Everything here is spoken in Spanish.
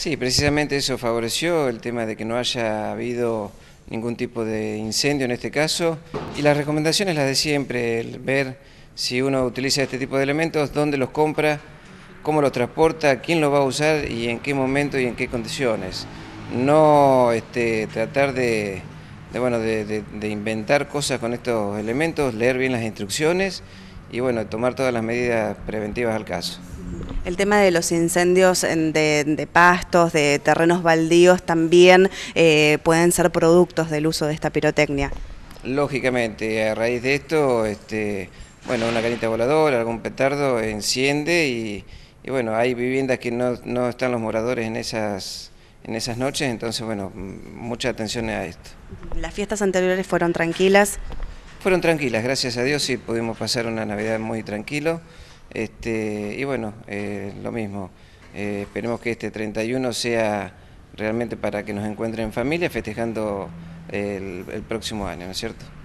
Sí, precisamente eso favoreció el tema de que no haya habido ningún tipo de incendio en este caso y las recomendaciones las de siempre, el ver si uno utiliza este tipo de elementos, dónde los compra, cómo los transporta, quién los va a usar y en qué momento y en qué condiciones. No este, tratar de, bueno, de inventar cosas con estos elementos, leer bien las instrucciones y bueno, tomar todas las medidas preventivas al caso. El tema de los incendios de, pastos, de terrenos baldíos, también eh, pueden ser productos del uso de esta pirotecnia. Lógicamente, a raíz de esto, este, bueno, una canita voladora, algún petardo enciende y, bueno, hay viviendas que no, están los moradores en esas en esas noches, entonces bueno, mucha atención a esto. ¿Las fiestas anteriores fueron tranquilas? Fueron tranquilas, gracias a Dios, y pudimos pasar una Navidad muy tranquilo. Este, y bueno, eh, lo mismo, eh, esperemos que este 31 sea realmente para que nos encuentren en familia festejando el próximo año, ¿no es cierto?